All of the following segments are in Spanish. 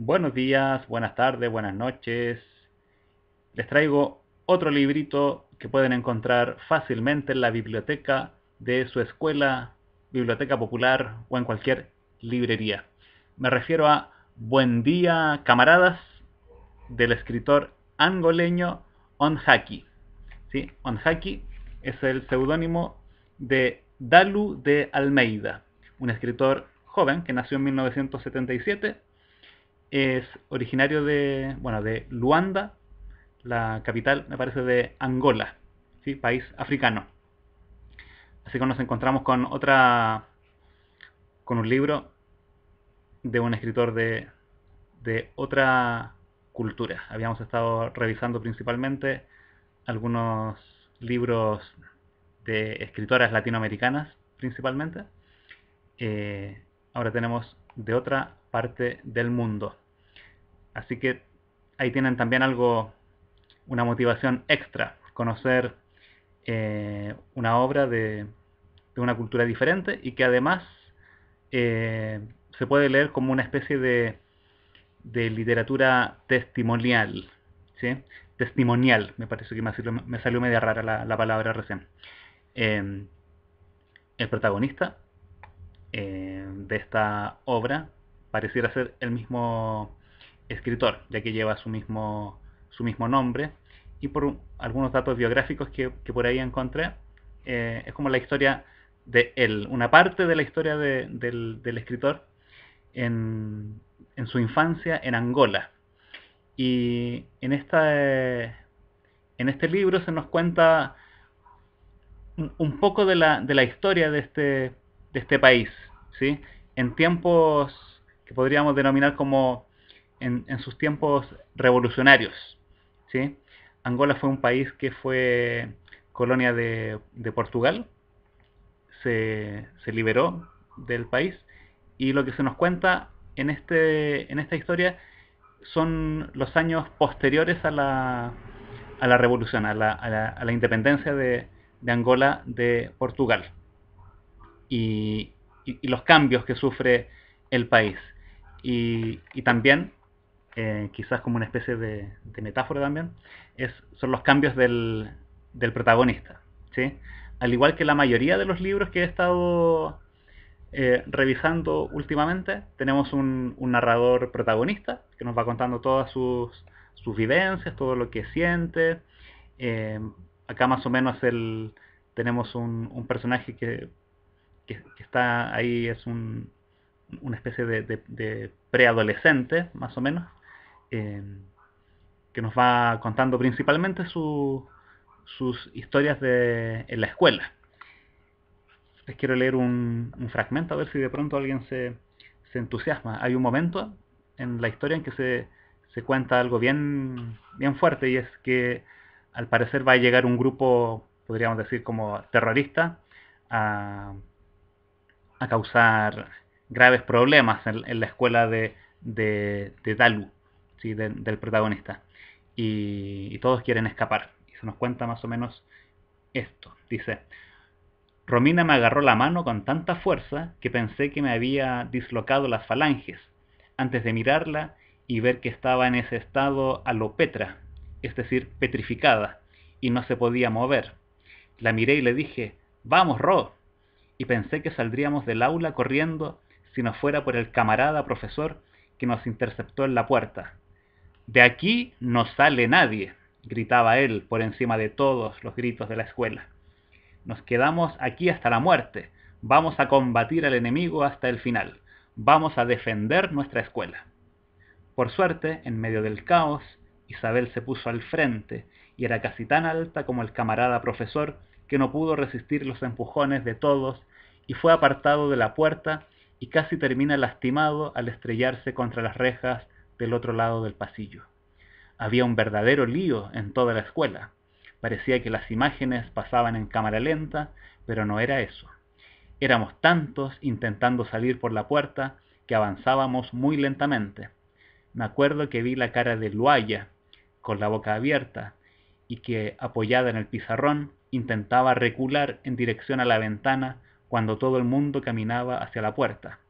Buenos días, buenas tardes, buenas noches. Les traigo otro librito que pueden encontrar fácilmente en la biblioteca de su escuela, biblioteca popular o en cualquier librería. Me refiero a Buen día, camaradas, del escritor angoleño Onhaki. ¿Sí? Onhaki es el seudónimo de Dalu de Almeida, un escritor joven que nació en 1977 es originario de, bueno, de Luanda, la capital, me parece, de Angola, ¿sí? país africano. Así que nos encontramos con otra, con un libro de un escritor de, de otra cultura. Habíamos estado revisando principalmente algunos libros de escritoras latinoamericanas, principalmente. Eh, ahora tenemos de otra parte del mundo. Así que ahí tienen también algo, una motivación extra, conocer eh, una obra de, una cultura diferente y que además eh, se puede leer como una especie de, literatura testimonial. ¿sí? Testimonial, me parece que me salió, media rara la, palabra recién. Eh, el protagonista de esta obra pareciera ser el mismo escritor, ya que lleva su mismo, su mismo nombre. Y por algunos datos biográficos que, por ahí encontré, eh, es como la historia de él, una parte de la historia del, escritor en, su infancia en Angola. Y en, esta, en este libro se nos cuenta un, poco de la, historia de este, de este país, ¿sí? en tiempos que podríamos denominar como en, sus tiempos revolucionarios. Angola fue un país que fue colonia de, Portugal, se, liberó del país y lo que se nos cuenta en, este, en esta historia son los años posteriores a la, revolución, a la, independencia de, Angola de Portugal y los cambios que sufre el país. Y, también, eh, quizás como una especie de, metáfora también, es, son los cambios del, protagonista. ¿sí? Al igual que la mayoría de los libros que he estado eh, revisando últimamente, tenemos un, narrador protagonista que nos va contando todas sus, vivencias, todo lo que siente. Eh, acá más o menos tenemos un, personaje que, está ahí, es un, una especie de, preadolescente, más o menos, eh, que nos va contando principalmente sus historias de, en la escuela. Les quiero leer un, fragmento a ver si de pronto alguien se, entusiasma. Hay un momento en la historia en que se, cuenta algo bien, bien fuerte y es que al parecer va a llegar un grupo, podríamos decir, como terrorista a causar graves problemas en, la escuela de, de, Dalu, ¿sí? del protagonista. Y, todos quieren escapar. Y se nos cuenta más o menos esto. Dice, Romina me agarró la mano con tanta fuerza que pensé que me había dislocado las falanges, antes de mirarla y ver que estaba en ese estado alopetra, es decir, petrificada, y no se podía mover. La miré y le dije, vamos, Ro, y pensé que saldríamos del aula corriendo si no fuera por el camarada profesor que nos interceptó en la puerta. De aquí no sale nadie, gritaba él por encima de todos los gritos de la escuela. Nos quedamos aquí hasta la muerte. Vamos a combatir al enemigo hasta el final. Vamos a defender nuestra escuela. Por suerte, en medio del caos, Isabel se puso al frente y era casi tan alta como el camarada profesor que no pudo resistir los empujones de todos y fue apartado de la puerta y casi termina lastimado al estrellarse contra las rejas del otro lado del pasillo. Había un verdadero lío en toda la escuela. Parecía que las imágenes pasaban en cámara lenta, pero no era eso. Éramos tantos intentando salir por la puerta que avanzábamos muy lentamente. Me acuerdo que vi la cara de Luaya, con la boca abierta, y que, apoyada en el pizarrón, intentaba recular en dirección a la ventana cuando todo el mundo caminaba hacia la puerta.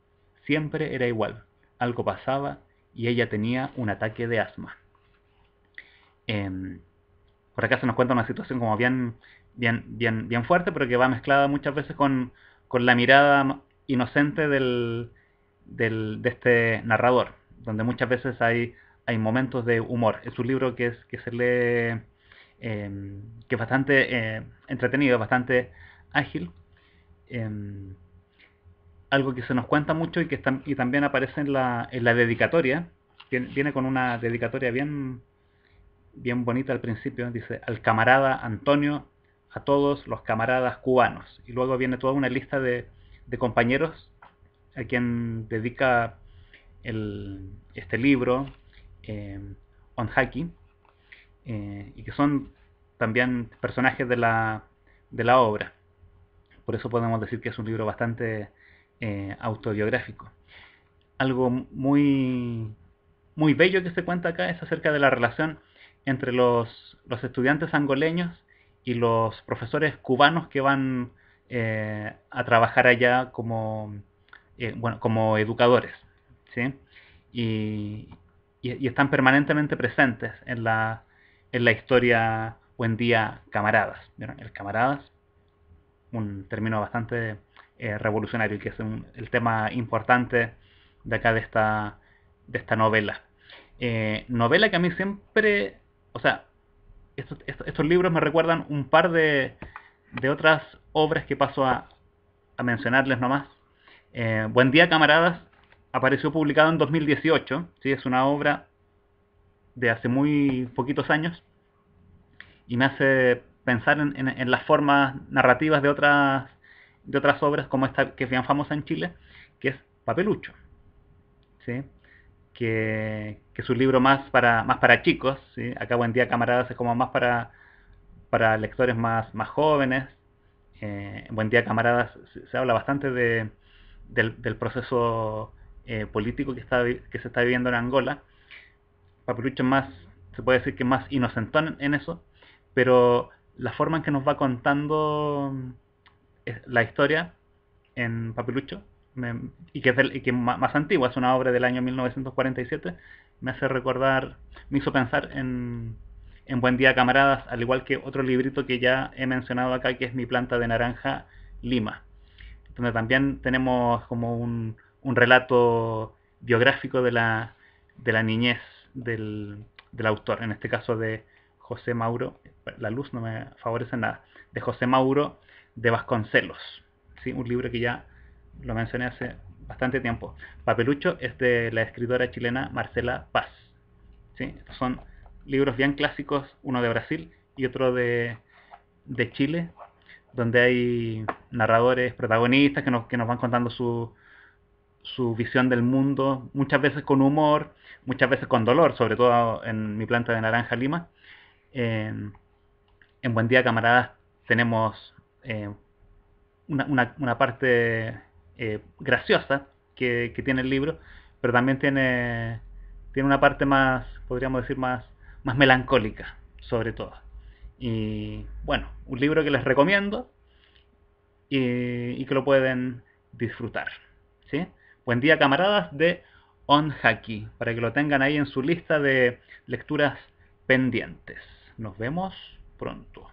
Siempre era igual, algo pasaba y ella tenía un ataque de asma. Em, por acá se nos cuenta una situación como bien, bien, bien, bien fuerte, pero que va mezclada muchas veces con, la mirada inocente de este narrador, donde muchas veces hay, hay momentos de humor. Es un libro que, es, que se lee, em, que es bastante eh, entretenido, bastante ágil, Em, algo que se nos cuenta mucho y que también aparece en la, en la dedicatoria. viene con una dedicatoria bien, bien bonita al principio. Dice, al camarada Antonio, a todos los camaradas cubanos. Y luego viene toda una lista de, compañeros a quien dedica este libro, em, On Onhaki, eh, y que son también personajes de la obra. Por eso podemos decir que es un libro bastante eh, autobiográfico. Algo muy, muy bello que se cuenta acá es acerca de la relación entre los, estudiantes angoleños y los profesores cubanos que van eh, a trabajar allá como, eh, como educadores. Y, están permanentemente presentes en la, en la historia Buen Día Camaradas. El Camaradas un término bastante eh, revolucionario y que es el tema importante de acá de esta, de esta novela. Eh, novela que a mí siempre, o sea, estos, libros me recuerdan un par de, otras obras que paso a, mencionarles nomás. Eh, Buen día camaradas apareció publicado en 2018, ¿sí? es una obra de hace muy poquitos años y me hace pensar en, las formas narrativas de otras, de otras obras como esta que es bien famosa en Chile, que es Papelucho. Que, es un libro más para, más para chicos, ¿sí? acá Buen Día Camaradas es como más para, para lectores más, más jóvenes. Eh, Buen Día Camaradas se, habla bastante de, del, proceso eh, político que, está, que se está viviendo en Angola. Papelucho más, se puede decir que más inocentón en eso, pero la forma en que nos va contando eh, la historia en Papilucho, y que es más antigua, es una obra del año 1947, me hace recordar, me hizo pensar en, en Buen Día Camaradas, al igual que otro librito que ya he mencionado acá, que es Mi planta de naranja, Lima, donde también tenemos como un, relato biográfico de la, niñez del autor, en este caso de José Mauro, la luz no me favorece nada, de José Mauro de Vasconcelos, ¿sí? un libro que ya lo mencioné hace bastante tiempo. Papelucho es de la escritora chilena Marcela Paz. son libros bien clásicos, uno de Brasil y otro de, Chile, donde hay narradores, protagonistas que nos, van contando su visión del mundo, muchas veces con humor, muchas veces con dolor, sobre todo en mi planta de naranja Lima, en, en Buen Día Camaradas tenemos eh, una, parte eh, graciosa que, tiene el libro, pero también tiene, tiene una parte más, podríamos decir, más, más melancólica, sobre todo. Y bueno, un libro que les recomiendo y, que lo pueden disfrutar. ¿sí? Buen día camaradas de Onhaki, para que lo tengan ahí en su lista de lecturas pendientes. Nos vemos pronto.